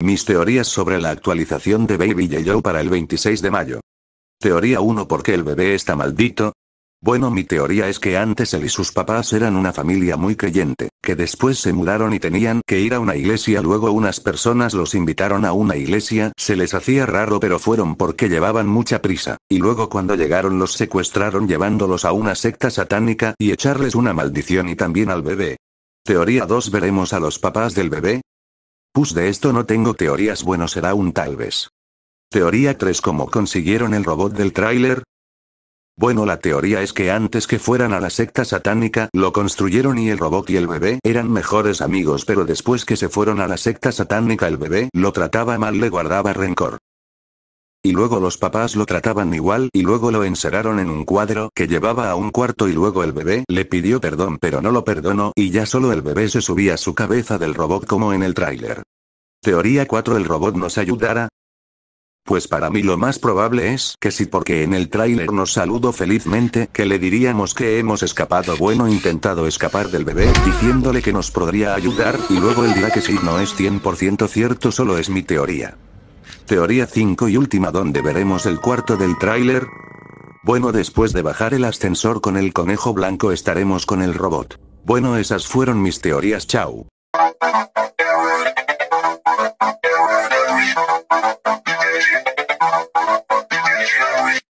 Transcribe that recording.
Mis teorías sobre la actualización de Baby yo para el 26 de mayo. Teoría 1 ¿Por qué el bebé está maldito? Bueno, mi teoría es que antes él y sus papás eran una familia muy creyente, que después se mudaron y tenían que ir a una iglesia, luego unas personas los invitaron a una iglesia, se les hacía raro pero fueron porque llevaban mucha prisa, y luego cuando llegaron los secuestraron llevándolos a una secta satánica y echarles una maldición y también al bebé. Teoría 2 Veremos a los papás del bebé, pues de esto no tengo teorías bueno será un tal vez. Teoría 3 ¿Cómo consiguieron el robot del tráiler? Bueno la teoría es que antes que fueran a la secta satánica lo construyeron y el robot y el bebé eran mejores amigos pero después que se fueron a la secta satánica el bebé lo trataba mal le guardaba rencor. Y luego los papás lo trataban igual y luego lo encerraron en un cuadro que llevaba a un cuarto y luego el bebé le pidió perdón pero no lo perdonó y ya solo el bebé se subía a su cabeza del robot como en el tráiler. Teoría 4 El robot nos ayudará, pues para mí lo más probable es que sí porque en el tráiler nos saludo felizmente que le diríamos que hemos escapado bueno intentado escapar del bebé diciéndole que nos podría ayudar y luego él dirá que sí no es 100% cierto solo es mi teoría. Teoría 5 y última donde veremos el cuarto del tráiler. Bueno después de bajar el ascensor con el conejo blanco estaremos con el robot. Bueno esas fueron mis teorías chao.